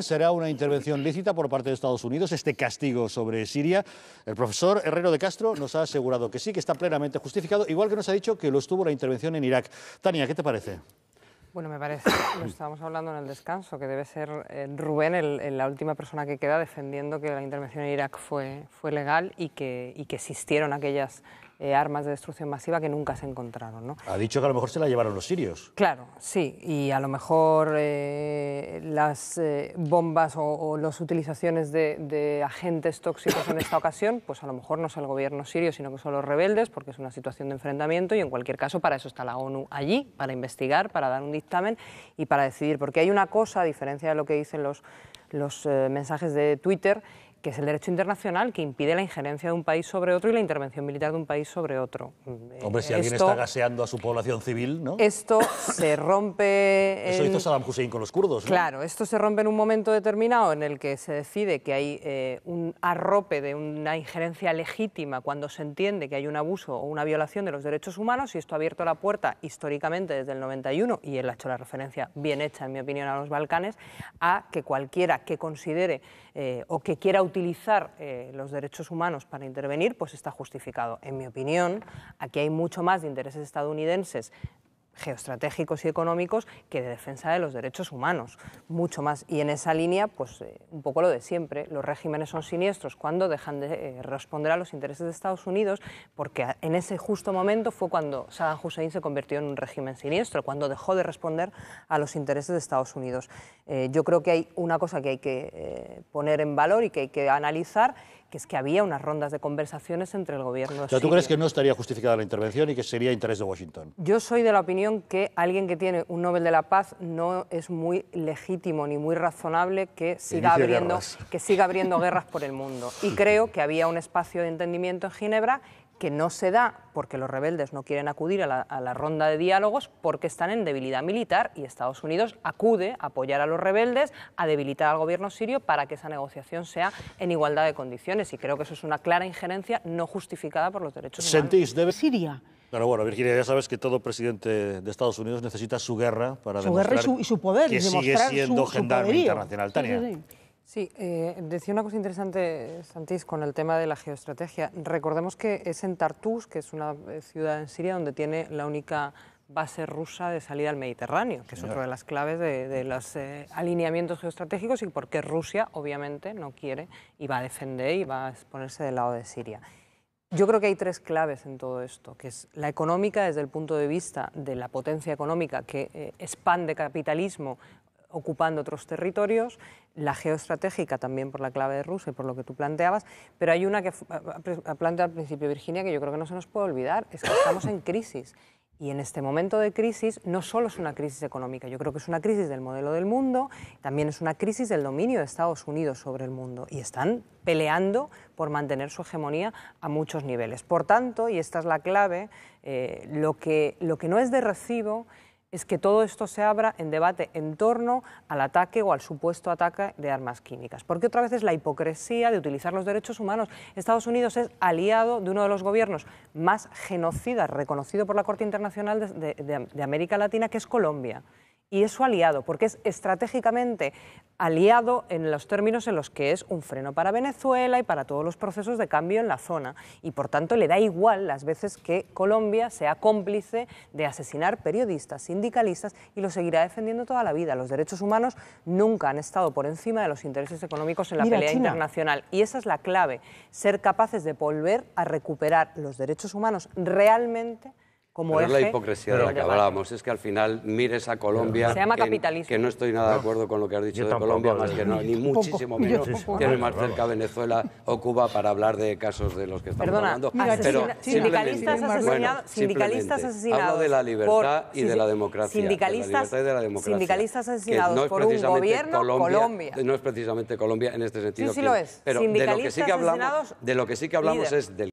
Será una intervención lícita por parte de Estados Unidos, este castigo sobre Siria. El profesor Herrero de Castro nos ha asegurado que sí, que está plenamente justificado, igual que nos ha dicho que lo estuvo la intervención en Irak. Tania, ¿qué te parece? Bueno, me parece, lo estábamos hablando en el descanso, que debe ser eh, Rubén la última persona que queda defendiendo que la intervención en Irak fue, fue legal y que, y que existieron aquellas eh, armas de destrucción masiva que nunca se encontraron. ¿no? Ha dicho que a lo mejor se la llevaron los sirios. Claro, sí, y a lo mejor eh, las eh, bombas o, las utilizaciones de, agentes tóxicos en esta ocasión, pues a lo mejor no es el gobierno sirio, sino que son los rebeldes, porque es una situación de enfrentamiento y en cualquier caso para eso está la ONU allí, para investigar, para dar un dictamen y para decidir, porque hay una cosa, a diferencia de lo que dicen los, los mensajes de Twitter, que es el derecho internacional que impide la injerencia de un país sobre otro y la intervención militar de un país sobre otro. Mm, Hombre, si alguien está gaseando a su población civil, ¿no? Esto se rompe... Eso hizo Saddam Hussein con los kurdos. ¿no? Claro, esto se rompe en un momento determinado en el que se decide que hay eh, un arrope de una injerencia legítima cuando se entiende que hay un abuso o una violación de los derechos humanos y esto ha abierto la puerta históricamente desde el 91, y él ha hecho la referencia bien hecha, en mi opinión, a los Balcanes, a que cualquiera que considere eh, o que quiera utilizar utilizar eh, los derechos humanos para intervenir, pues está justificado. En mi opinión, aquí hay mucho más de intereses estadounidenses geoestratégicos y económicos que de defensa de los derechos humanos, mucho más. Y en esa línea, pues eh, un poco lo de siempre, los regímenes son siniestros cuando dejan de eh, responder a los intereses de Estados Unidos, porque en ese justo momento fue cuando Saddam Hussein se convirtió en un régimen siniestro, cuando dejó de responder a los intereses de Estados Unidos. Eh, yo creo que hay una cosa que hay que poner en valor y que hay que analizar, que es que había unas rondas de conversaciones entre el gobierno. ¿tú crees que no estaría justificada la intervención y que sería interés de Washington? Yo soy de la opinión que alguien que tiene un Nobel de la Paz no es muy legítimo ni muy razonable que siga, abriendo que siga abriendo guerras por el mundo. Y creo que había un espacio de entendimiento en Ginebra que no se da porque los rebeldes no quieren acudir a la, ronda de diálogos porque están en debilidad militar y Estados Unidos acude a apoyar a los rebeldes, a debilitar al gobierno sirio para que esa negociación sea en igualdad de condiciones. Y creo que eso es una clara injerencia no justificada por los derechos humanos. Siria. pero bueno, Virginia, ya sabes que todo presidente de Estados Unidos necesita su guerra para su demostrar y su, poder, que sigue siendo gendarme internacional. Tania. Sí, eh, decía una cosa interesante, Santís, con el tema de la geoestrategia. Recordemos que es en Tartus, que es una eh, ciudad en Siria donde tiene la única base rusa de salida al Mediterráneo, que es otra de las claves de, los eh, alineamientos geoestratégicos y porque Rusia, obviamente, no quiere y va a defender y va a ponerse del lado de Siria. Yo creo que hay tres claves en todo esto, que es la económica desde el punto de vista de la potencia económica que expande capitalismo ocupando otros territorios, la geoestratégica también por la clave de Rusia y por lo que tú planteabas, pero hay una que ha al principio Virginia que yo creo que no se nos puede olvidar, es que estamos en crisis. Y en este momento de crisis no solo es una crisis económica, yo creo que es una crisis del modelo del mundo, también es una crisis del dominio de Estados Unidos sobre el mundo. Y están peleando por mantener su hegemonía a muchos niveles. Por tanto, y esta es la clave, eh, lo, que, lo que no es de recibo es que todo esto se abra en debate en torno al ataque o al supuesto ataque de armas químicas. Porque otra vez es la hipocresía de utilizar los derechos humanos. Estados Unidos es aliado de uno de los gobiernos más genocidas reconocido por la Corte Internacional de, de América Latina, que es Colombia y es su aliado, porque es estratégicamente aliado en los términos en los que es un freno para Venezuela y para todos los procesos de cambio en la zona. Y por tanto le da igual las veces que Colombia sea cómplice de asesinar periodistas, sindicalistas y lo seguirá defendiendo toda la vida. Los derechos humanos nunca han estado por encima de los intereses económicos en la pelea internacional. Y esa es la clave, ser capaces de volver a recuperar los derechos humanos realmente es la hipocresía de la que hablábamos, es que al final mires a Colombia. que, no estoy nada de acuerdo con lo que has dicho de Colombia, más eh, que no, ni muchísimo menos. es más cerca Venezuela o Cuba para hablar de casos de los que estamos hablando. Pero asesinados, sindicalistas Hablo de la libertad y de la democracia. Sindicalistas, democracia. Sindicalistas asesinados no por un gobierno Colombia, No es precisamente Colombia en este sentido. Sí, sí lo es. Pero de lo que sí que hablamos, de lo que sí que hablamos es del